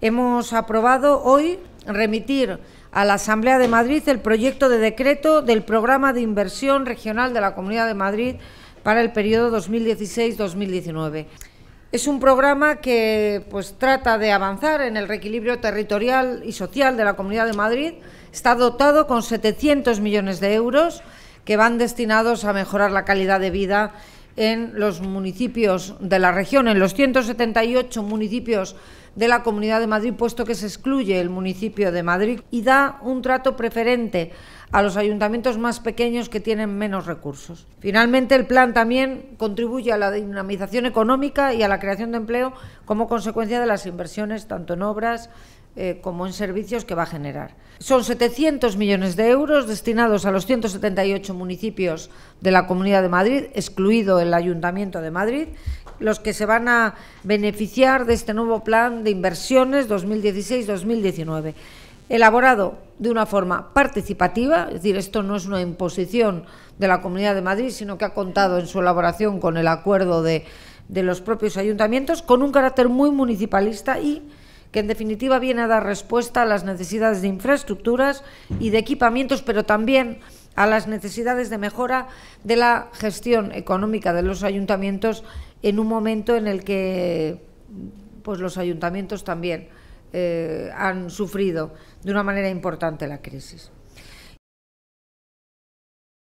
hemos aprobado hoy remitir a la Asamblea de Madrid el proyecto de decreto del Programa de Inversión Regional de la Comunidad de Madrid para el periodo 2016-2019. Es un programa que pues, trata de avanzar en el reequilibrio territorial y social de la Comunidad de Madrid. Está dotado con 700 millones de euros que van destinados a mejorar la calidad de vida en los municipios de la región, en los 178 municipios de la Comunidad de Madrid, puesto que se excluye el municipio de Madrid y da un trato preferente a los ayuntamientos más pequeños que tienen menos recursos. Finalmente, el plan también contribuye a la dinamización económica y a la creación de empleo como consecuencia de las inversiones tanto en obras, eh, como en servicios que va a generar. Son 700 millones de euros destinados a los 178 municipios de la Comunidad de Madrid, excluido el Ayuntamiento de Madrid, los que se van a beneficiar de este nuevo plan de inversiones 2016-2019, elaborado de una forma participativa, es decir, esto no es una imposición de la Comunidad de Madrid, sino que ha contado en su elaboración con el acuerdo de los propios ayuntamientos, con un carácter muy municipalista y que en definitiva viene a dar respuesta a las necesidades de infraestructuras y de equipamientos, pero también a las necesidades de mejora de la gestión económica de los ayuntamientos en un momento en el que pues, los ayuntamientos también eh, han sufrido de una manera importante la crisis.